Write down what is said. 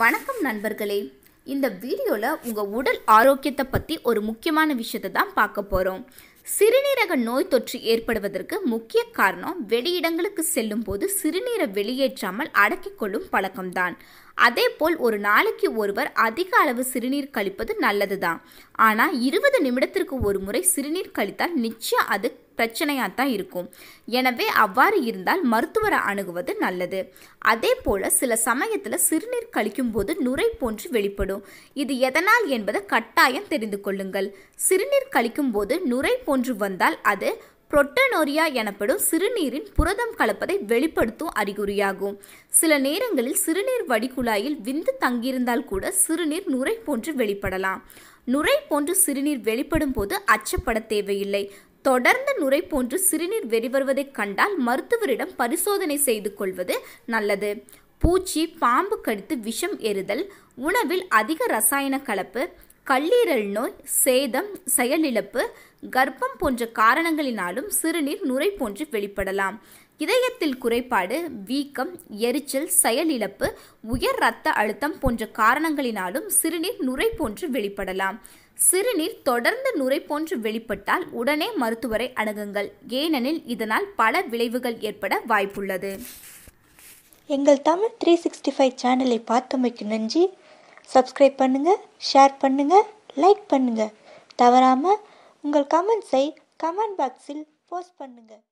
வணக்கம் நண்பர்களே இந்த வீடியோவில் உங்கள் உடல் ஆரோக்கியத்தை பற்றி ஒரு முக்கியமான விஷயத்தை தான் பார்க்க போகிறோம் சிறுநீரக நோய் தொற்று ஏற்படுவதற்கு முக்கிய காரணம் வெளியிடங்களுக்கு செல்லும் போது சிறுநீரை வெளியேற்றாமல் அடக்கிக் கொள்ளும் பழக்கம்தான் அதே போல் ஒரு நாளைக்கு ஒருவர் அதிக அளவு சிறுநீர் கழிப்பது நல்லது தான் ஆனால் இருபது நிமிடத்திற்கு ஒரு முறை சிறுநீர் கழித்தால் நிச்சயம் அது பிரச்சனையாக தான் இருக்கும் எனவே அவ்வாறு இருந்தால் மருத்துவரை அணுகுவது நல்லது அதே போல சில சமயத்தில் சிறுநீர் கழிக்கும் போது நுரை போன்று வெளிப்படும் இது எதனால் என்பதை கட்டாயம் தெரிந்து கொள்ளுங்கள் சிறுநீர் கழிக்கும் போது நுரை போன்று வந்தால் அது புரொட்டனோரியா எனப்படும் சிறுநீரின் புரதம் கலப்பதை வெளிப்படுத்தும் அறிகுறியாகும் சில நேரங்களில் சிறுநீர் வடிகுழாயில் விந்து தங்கியிருந்தால் கூட சிறுநீர் நுரை போன்று வெளிப்படலாம் நுரை போன்று சிறுநீர் வெளிப்படும் போது அச்சப்பட தேவையில்லை தொடர்ந்து நுரை போன்று சிறுநீர் வெளிவருவதை கண்டால் மருத்துவரிடம் பரிசோதனை செய்து கொள்வது நல்லது பூச்சி பாம்பு கடித்து விஷம் எறிதல் உணவில் அதிக ரசாயன கலப்பு கல்லீரல் நோய் சேதம் செயலிழப்பு கர்ப்பம் போன்ற காரணங்களினாலும் சிறுநீர் நுரை போன்று வெளிப்படலாம் இதயத்தில் குறைபாடு வீக்கம் எரிச்சல் செயலிழப்பு உயர் இரத்த அழுத்தம் போன்ற காரணங்களினாலும் சிறுநீர் நுரை போன்று வெளிப்படலாம் சிறுநீர் தொடர்ந்து நுரை போன்று வெளிப்பட்டால் உடனே மருத்துவரை அணுகுங்கள் ஏனெனில் இதனால் பல விளைவுகள் ஏற்பட வாய்ப்புள்ளது எங்கள் தமிழ் த்ரீ சிக்ஸ்டி ஃபைவ் சேனலை பார்த்தமைக்கு நன்றி சப்ஸ்கிரைப் பண்ணுங்கள் ஷேர் பண்ணுங்கள் லைக் பண்ணுங்கள் தவறாமல் உங்கள் கமெண்ட்ஸை கமெண்ட் பாக்ஸில் போஸ்ட் பண்ணுங்கள்